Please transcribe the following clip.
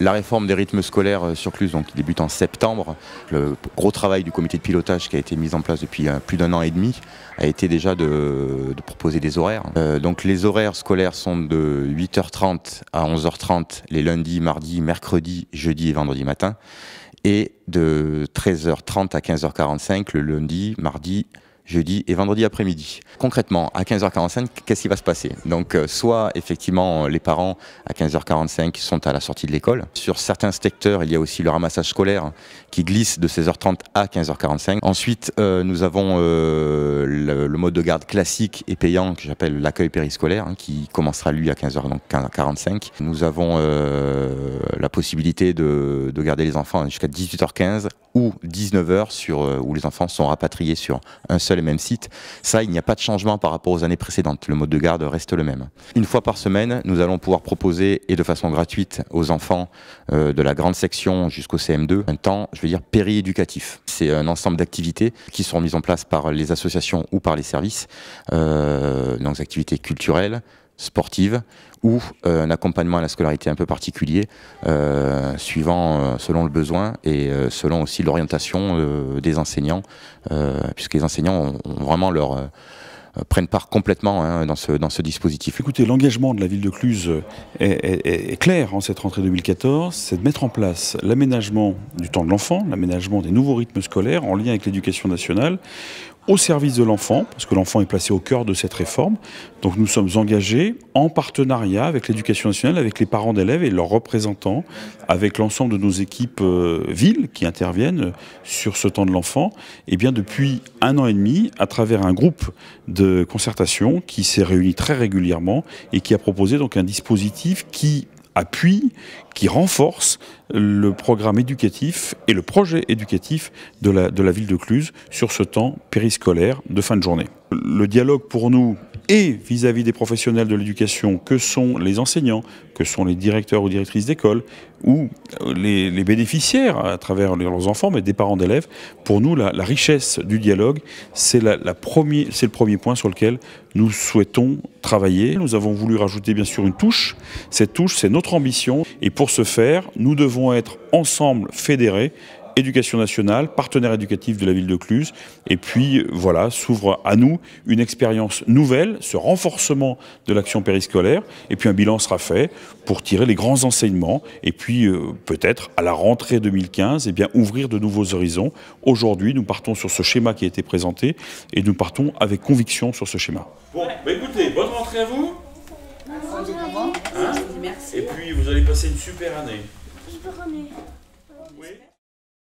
la réforme des rythmes scolaires euh, sur Clus, donc, qui débute en septembre. Le gros travail du comité de pilotage qui a été mis en place depuis euh, plus d'un an et demi a été déjà de, proposer des horaires. Euh, donc les horaires scolaires sont de 8h30 à 11h30 les lundis, mardis, mercredis, jeudi et vendredi matin, et de 13h30 à 15h45 le lundi, mardi, jeudi et vendredi après-midi. Concrètement, à 15h45, qu'est-ce qui va se passer Donc, euh, soit effectivement, euh, les parents à 15h45 sont à la sortie de l'école. Sur certains secteurs, il y a aussi le ramassage scolaire qui glisse de 16h30 à 15h45. Ensuite, euh, nous avons le, mode de garde classique et payant que j'appelle l'accueil périscolaire, hein, qui commencera lui à 15h45. Nous avons la possibilité de, de, garder les enfants jusqu'à 18h15 ou 19h sur où les enfants sont rapatriés sur un seul même site. Ça, il n'y a pas de changement par rapport aux années précédentes. Le mode de garde reste le même. Une fois par semaine, nous allons pouvoir proposer, et de façon gratuite, aux enfants euh, de la grande section jusqu'au CM2, un temps, je veux dire, périéducatif. C'est un ensemble d'activités qui sont mises en place par les associations ou par les services, euh, donc activités culturelles, sportive ou euh, un accompagnement à la scolarité un peu particulier, euh, suivant euh, selon le besoin et selon aussi l'orientation des enseignants, puisque les enseignants ont, vraiment leur prennent part complètement hein, dans, ce, dans ce dispositif. Écoutez, l'engagement de la ville de Cluse est, clair en cette rentrée 2014, c'est de mettre en place l'aménagement du temps de l'enfant, l'aménagement des nouveaux rythmes scolaires en lien avec l'éducation nationale au service de l'enfant, parce que l'enfant est placé au cœur de cette réforme. Donc nous sommes engagés en partenariat avec l'éducation nationale, avec les parents d'élèves et leurs représentants, avec l'ensemble de nos équipes euh, villes qui interviennent euh, sur ce temps de l'enfant, et eh bien depuis un an et demi, à travers un groupe de concertation qui s'est réuni très régulièrement et qui a proposé donc un dispositif qui appui qui renforce le programme éducatif et le projet éducatif de la, de la ville de Cluse sur ce temps périscolaire de fin de journée. Le dialogue pour nous et vis-à-vis des professionnels de l'éducation que sont les enseignants, que sont les directeurs ou directrices d'école, ou euh, les, bénéficiaires à travers leurs enfants, mais des parents d'élèves. Pour nous, la, richesse du dialogue, c'est le premier point sur lequel nous souhaitons travailler. Nous avons voulu rajouter bien sûr une touche. Cette touche, c'est notre ambition. Et pour ce faire, nous devons être ensemble fédérés Éducation nationale, partenaire éducatif de la ville de Cluse. Et puis voilà, s'ouvre à nous une expérience nouvelle, ce renforcement de l'action périscolaire. Et puis un bilan sera fait pour tirer les grands enseignements. Et puis euh, peut-être à la rentrée 2015, eh bien, ouvrir de nouveaux horizons. Aujourd'hui, nous partons sur ce schéma qui a été présenté et nous partons avec conviction sur ce schéma. Bon, bah, écoutez, bonne rentrée à vous. Hein Merci. Et puis vous allez passer une super année. Super année.